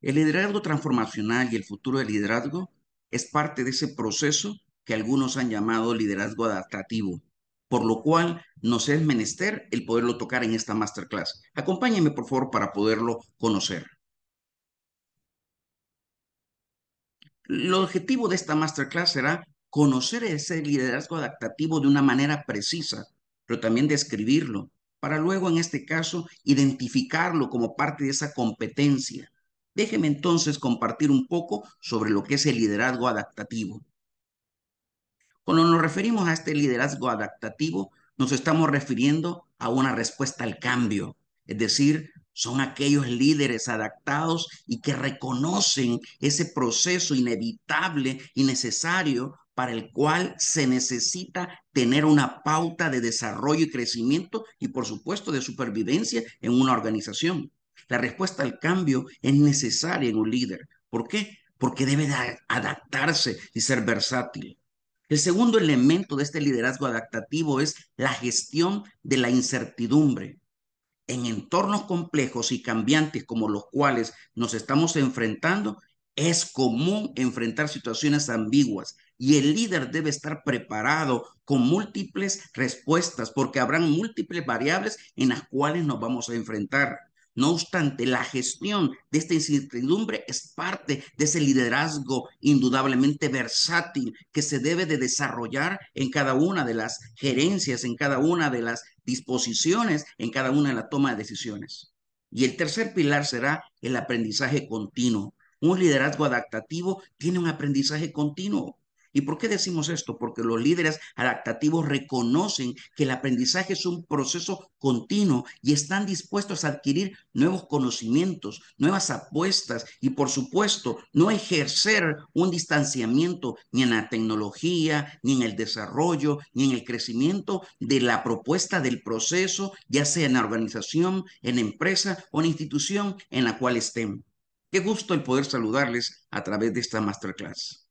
El liderazgo transformacional y el futuro del liderazgo es parte de ese proceso que algunos han llamado liderazgo adaptativo, por lo cual nos es menester el poderlo tocar en esta masterclass. Acompáñenme, por favor, para poderlo conocer. El objetivo de esta masterclass será conocer ese liderazgo adaptativo de una manera precisa, pero también describirlo, para luego, en este caso, identificarlo como parte de esa competencia Déjeme entonces compartir un poco sobre lo que es el liderazgo adaptativo. Cuando nos referimos a este liderazgo adaptativo, nos estamos refiriendo a una respuesta al cambio, es decir, son aquellos líderes adaptados y que reconocen ese proceso inevitable y necesario para el cual se necesita tener una pauta de desarrollo y crecimiento y por supuesto de supervivencia en una organización. La respuesta al cambio es necesaria en un líder. ¿Por qué? Porque debe adaptarse y ser versátil. El segundo elemento de este liderazgo adaptativo es la gestión de la incertidumbre. En entornos complejos y cambiantes como los cuales nos estamos enfrentando, es común enfrentar situaciones ambiguas y el líder debe estar preparado con múltiples respuestas porque habrán múltiples variables en las cuales nos vamos a enfrentar. No obstante, la gestión de esta incertidumbre es parte de ese liderazgo indudablemente versátil que se debe de desarrollar en cada una de las gerencias, en cada una de las disposiciones, en cada una de las toma de decisiones. Y el tercer pilar será el aprendizaje continuo. Un liderazgo adaptativo tiene un aprendizaje continuo. ¿Y por qué decimos esto? Porque los líderes adaptativos reconocen que el aprendizaje es un proceso continuo y están dispuestos a adquirir nuevos conocimientos, nuevas apuestas y, por supuesto, no ejercer un distanciamiento ni en la tecnología, ni en el desarrollo, ni en el crecimiento de la propuesta del proceso, ya sea en la organización, en la empresa o en la institución en la cual estén. Qué gusto el poder saludarles a través de esta masterclass.